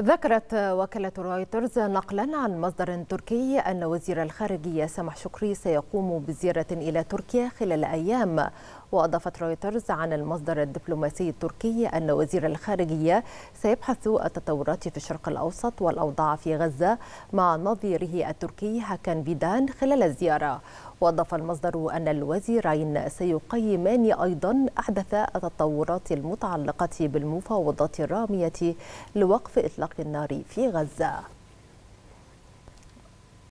ذكرت وكالة رويترز نقلا عن مصدر تركي أن وزير الخارجية سمح شكري سيقوم بزيارة إلى تركيا خلال أيام وأضافت رويترز عن المصدر الدبلوماسي التركي أن وزير الخارجية سيبحث التطورات في الشرق الأوسط والأوضاع في غزة مع نظيره التركي هاكان بيدان خلال الزيارة وأضاف المصدر أن الوزيرين سيقيمان أيضا أحدث التطورات المتعلقة بالمفاوضات الرامية لوقف إطلاق النار في غزة